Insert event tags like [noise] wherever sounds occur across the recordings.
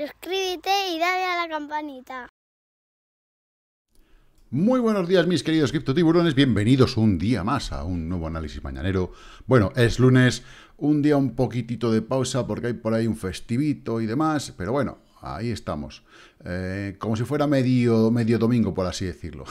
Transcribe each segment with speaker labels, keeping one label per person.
Speaker 1: suscríbete y dale a la campanita. Muy buenos días mis queridos criptotiburones, bienvenidos un día más a un nuevo análisis mañanero. Bueno, es lunes, un día un poquitito de pausa porque hay por ahí un festivito y demás, pero bueno, ahí estamos. Eh, como si fuera medio, medio domingo, por así decirlo.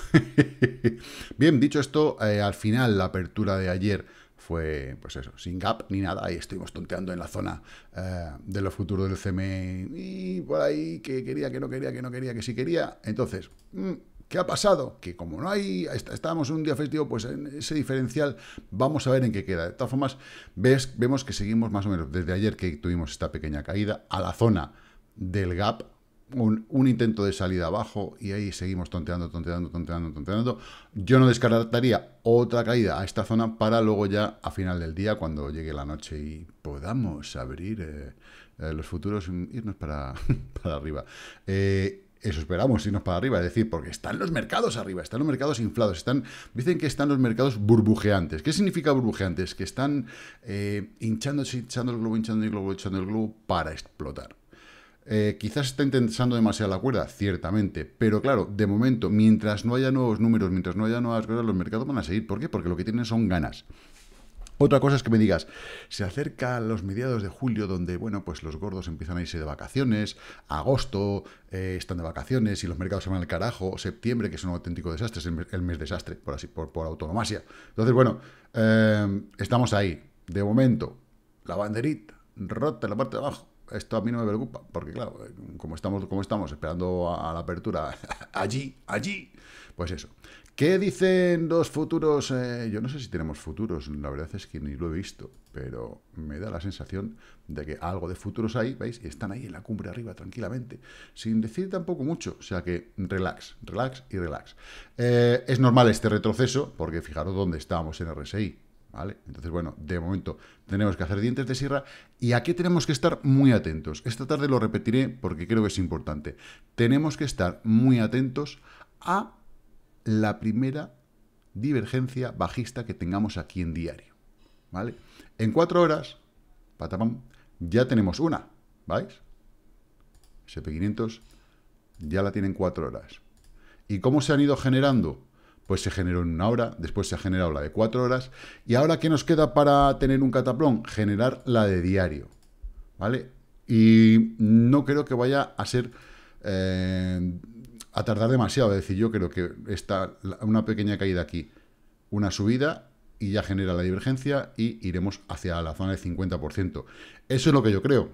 Speaker 1: [laughs] Bien, dicho esto, eh, al final la apertura de ayer fue, pues eso, sin gap ni nada. Ahí estuvimos tonteando en la zona eh, de los futuros del CME y por ahí que quería, que no quería, que no quería, que sí quería. Entonces, mm, ¿qué ha pasado? Que como no hay, estábamos un día festivo, pues en ese diferencial vamos a ver en qué queda. De todas formas, ves, vemos que seguimos más o menos desde ayer que tuvimos esta pequeña caída a la zona del gap un, intento de salida abajo y ahí seguimos tonteando, tonteando, tonteando, tonteando. Yo no descartaría otra caída a esta zona para luego ya a final del día, cuando llegue la noche y podamos abrir eh, eh, los futuros, mm, irnos para, [laughs] arriba. Eh, eso esperamos, irnos para arriba, es decir, porque están los mercados arriba, están los mercados inflados, están, dicen que están los mercados burbujeantes. ¿Qué significa burbujeantes? Que están hinchándose, hinchando el globo, hinchando el globo, hinchando el globo para explotar. Eh, quizás está intentando demasiado la cuerda, ciertamente, pero claro, de momento, mientras no haya nuevos números, mientras no haya nuevas cosas, los mercados van a seguir. ¿Por qué? Porque lo que tienen son ganas. Otra cosa es que me digas, se acerca a los mediados de julio, donde, bueno, pues los gordos empiezan a irse de vacaciones, agosto eh, están de vacaciones y los mercados se van al carajo, septiembre, que es un auténtico desastre, es el, mes, desastre, por así, por, por autonomasia. Entonces, bueno, eh, estamos ahí. De momento, la banderita rota en la parte de abajo, esto a mí no me preocupa, porque claro, eh, como estamos, como estamos esperando a, la apertura [laughs] allí, allí, pues eso. ¿Qué dicen los futuros? Eh, yo no sé si tenemos futuros, la verdad es que ni lo he visto, pero me da la sensación de que algo de futuros hay, ¿veis? Y están ahí en la cumbre arriba tranquilamente, sin decir tampoco mucho, o sea que relax, relax y relax. Eh, es normal este retroceso, porque fijaros dónde estábamos en RSI, ¿Vale? Entonces, bueno, de momento tenemos que hacer dientes de sierra y aquí tenemos que estar muy atentos. Esta tarde lo repetiré porque creo que es importante. Tenemos que estar muy atentos a la primera divergencia bajista que tengamos aquí en diario. ¿Vale? En cuatro horas, patapam, ya tenemos una. ¿Vais? SP500 ya la tienen cuatro horas. ¿Y cómo se han ido generando? pues se generó en una hora, después se ha generado la de cuatro horas, y ahora ¿qué nos queda para tener un cataplón? Generar la de diario, ¿vale? Y no creo que vaya a ser... Eh, a tardar demasiado, es decir, yo creo que está una pequeña caída aquí, una subida y ya genera la divergencia y iremos hacia la zona del 50%. Eso es lo que yo creo.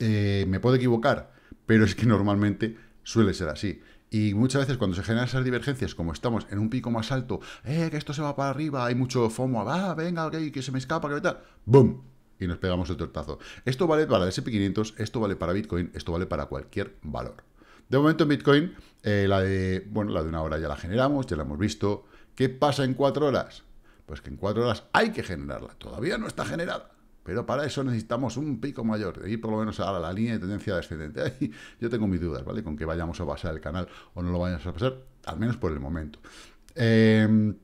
Speaker 1: Eh, me puedo equivocar, pero es que normalmente suele ser así. Y muchas veces cuando se generan esas divergencias, como estamos en un pico más alto, eh, que esto se va para arriba, hay mucho FOMO, va, venga, que se me escapa, que tal, ¡boom! Y nos pegamos el tortazo. Esto vale para el SP500, esto vale para Bitcoin, esto vale para cualquier valor. De momento en Bitcoin, eh, la de, bueno, la de una hora ya la generamos, ya la hemos visto. ¿Qué pasa en cuatro horas? Pues que en cuatro horas hay que generarla, todavía no está generada. Pero para eso necesitamos un pico mayor, De y por lo menos ahora la línea de tendencia descendente. Ahí [laughs] yo tengo mis dudas, ¿vale? Con que vayamos a pasar el canal o no lo vayamos a pasar, al menos por el momento. Em,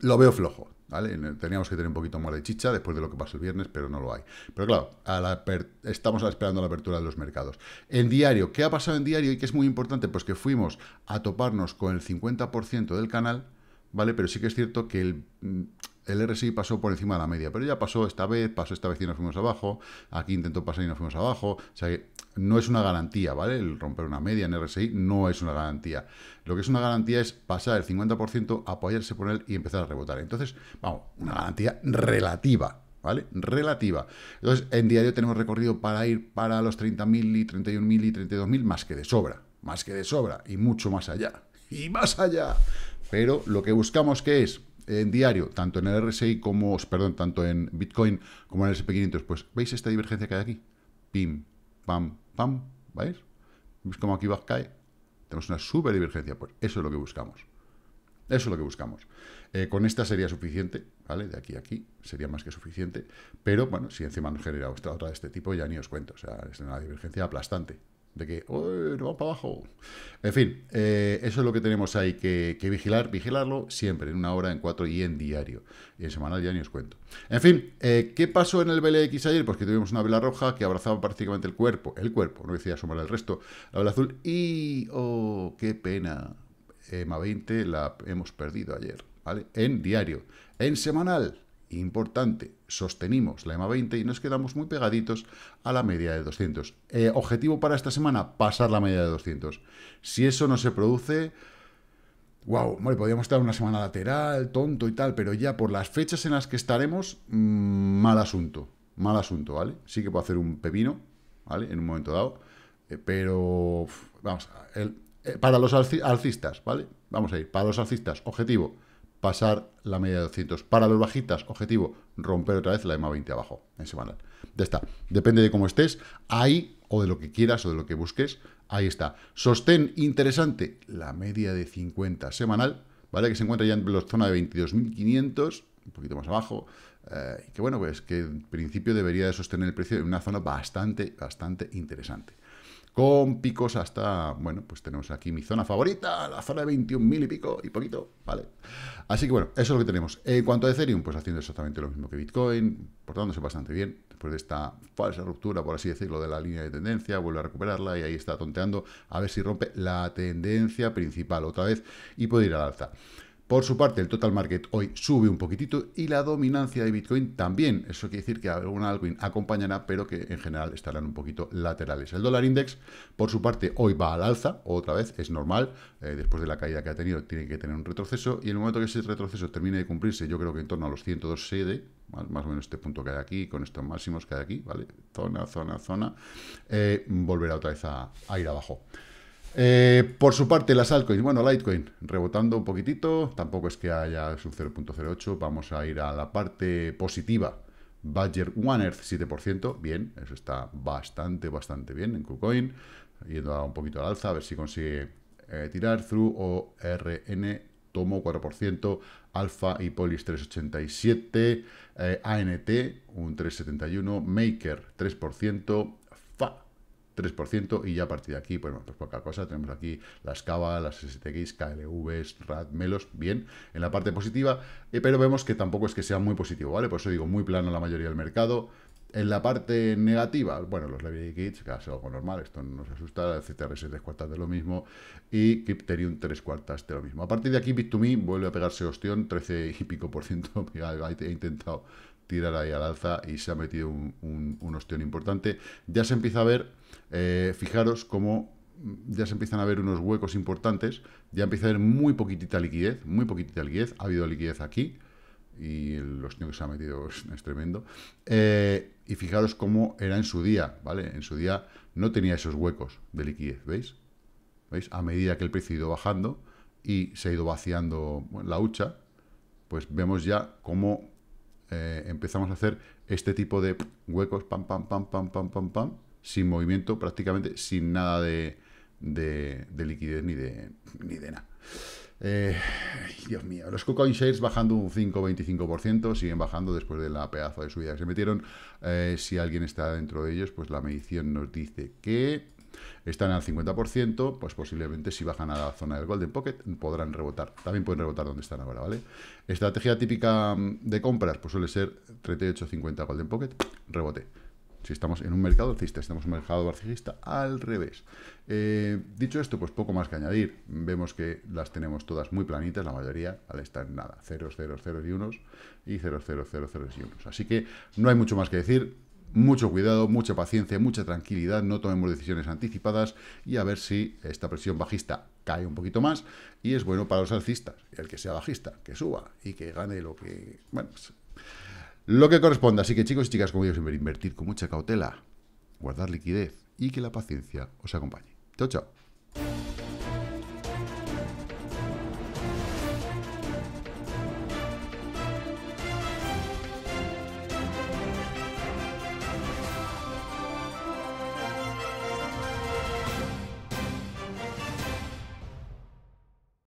Speaker 1: lo veo flojo, ¿vale? Teníamos que tener un poquito más de chicha después de lo que pasó el viernes, pero no lo hay. Pero claro, estamos esperando la apertura de los mercados. En diario, ¿qué ha pasado en diario y qué es muy importante? Pues que fuimos a toparnos con el 50% del canal, ¿vale? Pero sí que es cierto que el mm, el RSI pasó por encima de la media, pero ya pasó esta vez, pasó esta vez y nos fuimos abajo, aquí intentó pasar y nos fuimos abajo, o sea que no es una garantía, ¿vale? El romper una media en RSI no es una garantía. Lo que es una garantía es pasar el 50%, apoyarse por él y empezar a rebotar. Entonces, vamos, una garantía relativa, ¿vale? Relativa. Entonces, en diario tenemos recorrido para ir para los 30.000 y 31.000 y 32.000, más que de sobra, más que de sobra, y mucho más allá, y más allá. Pero lo que buscamos que es en diario, tanto en el RSI como, perdón, tanto en Bitcoin como en el SP500, pues veis esta divergencia que hay aquí. Pim, pam, pam, ¿veis? ¿Veis cómo aquí va, cae? Tenemos una super divergencia, pues eso es lo que buscamos. Eso es lo que buscamos. Eh, con esta sería suficiente, ¿vale? De aquí a aquí sería más que suficiente. Pero, bueno, si encima nos genera otra de este tipo, ya ni os cuento. O sea, es una divergencia aplastante de que no va para abajo. En fin, eh, eso es lo que tenemos ahí que, vigilar, vigilarlo siempre, en una hora, en cuatro y en diario. Y en semanal ya ni os cuento. En fin, eh, ¿qué pasó en el BLX ayer? Pues que tuvimos una vela roja que abrazaba prácticamente el cuerpo, el cuerpo, no decía asomar el resto, la vela azul y... ¡Oh, qué pena! EMA 20 la hemos perdido ayer, ¿vale? En diario, en semanal importante, sostenimos la EMA 20 y nos quedamos muy pegaditos a la media de 200. Eh, objetivo para esta semana, pasar la media de 200. Si eso no se produce, wow, podríamos estar una semana lateral, tonto y tal, pero ya por las fechas en las que estaremos, mm, mal asunto, mal asunto, ¿vale? Sí que puedo hacer un pepino, ¿vale? En un momento dado, eh, pero, vamos, eh, para los alcistas, ¿vale? Vamos a ir, para los alcistas, objetivo, pasar la media de 200. Para los bajitas, objetivo, romper otra vez la EMA 20 abajo en semanal. Ya está. Depende de cómo estés, ahí, o de lo que quieras, o de lo que busques, ahí está. Sostén interesante, la media de 50 semanal, ¿vale? Que se encuentra ya en la zona de 22.500, un poquito más abajo, eh, que bueno, pues que en principio debería de sostener el precio en una zona bastante, bastante interesante. Con picos hasta, bueno, pues tenemos aquí mi zona favorita, la zona de 21.000 y pico y poquito, ¿vale? Así que bueno, eso es lo que tenemos. En cuanto a Ethereum, pues haciendo exactamente lo mismo que Bitcoin, portándose bastante bien, después de esta falsa ruptura, por así decirlo, de la línea de tendencia, vuelve a recuperarla y ahí está tonteando a ver si rompe la tendencia principal otra vez y puede ir al alza. Por su parte, el total market hoy sube un poquitito y la dominancia de Bitcoin también. Eso quiere decir que alguna altcoin acompañará, pero que en general estarán un poquito laterales. El dólar index, por su parte, hoy va al alza, otra vez, es normal. Eh, después de la caída que ha tenido, tiene que tener un retroceso. Y en el momento que ese retroceso termine de cumplirse, yo creo que en torno a los 102 sede, más o menos este punto que hay aquí, con estos máximos que hay aquí, ¿vale? Zona, zona, zona, eh, volverá otra vez a ir abajo. Eh, por su parte, las altcoins. Bueno, Litecoin, rebotando un poquitito, tampoco es que haya un 0.08, vamos a ir a la parte positiva. Badger One Earth 7%, bien, eso está bastante, bastante bien en KuCoin, yendo a un poquito al alza, a ver si consigue eh, tirar. Through o RN, tomo 4%, Alpha y Polis 3,87, eh, ANT un 3,71, Maker 3%, FA 3% y ya a partir de aquí, pues, bueno, pues poca cosa, tenemos aquí las Cava, las STX, KLVs, RAD, Melos, bien, en la parte positiva, eh, pero vemos que tampoco es que sea muy positivo, ¿vale? Por eso digo, muy plano la mayoría del mercado, en la parte negativa, bueno, los Levi Kits, es algo normal, esto no nos asusta, el CTRS tres cuartas de lo mismo y Crypterium tres cuartas de lo mismo. A partir de aquí, Bit2Me vuelve a pegarse ostión, 13 y pico por ciento, [laughs] he intentado tirar ahí al alza y se ha metido un, un, ostión importante. Ya se empieza a ver, eh, fijaros cómo mm, ya se empiezan a ver unos huecos importantes, ya empieza a haber muy poquitita liquidez, muy poquitita liquidez, ha habido liquidez aquí, y el ostión que se ha metido es, tremendo. Eh, y fijaros cómo era en su día, ¿vale? En su día no tenía esos huecos de liquidez, ¿veis? ¿Veis? A medida que el precio ha ido bajando y se ha ido vaciando la hucha, pues vemos ya cómo eh, empezamos a hacer este tipo de huecos, pam, pam, pam, pam, pam, pam, pam, sin movimiento, prácticamente sin nada de, liquidez ni de, ni de nada. Eh, Dios mío, los KuCoin shares bajando un 5-25%, siguen bajando después de la pedazo de subida que se metieron. Eh, si alguien está dentro de ellos, pues la medición nos dice que están al 50%, pues posiblemente si bajan a la zona del Golden Pocket podrán rebotar. También pueden rebotar donde están ahora, ¿vale? Estrategia típica mm, de compras, pues suele ser 38.50 Golden Pocket, rebote. Si estamos en un mercado alcista, estamos en un mercado alcista, al revés. Eh, dicho esto, pues poco más que añadir. Vemos que las tenemos todas muy planitas, la mayoría, al estar nada, 0, 0, 0 y 1 y 0, 0, 0, 0 y 1. Así que no hay mucho más que decir mucho cuidado, mucha paciencia, mucha tranquilidad, no tomemos decisiones anticipadas y a ver si esta presión bajista cae un poquito más y es bueno para los alcistas, el que sea bajista, que suba y que gane lo que... Bueno, pues, lo que corresponda. Así que chicos y chicas, como digo siempre, invertir con mucha cautela, guardar liquidez y que la paciencia os acompañe. Chao, chao.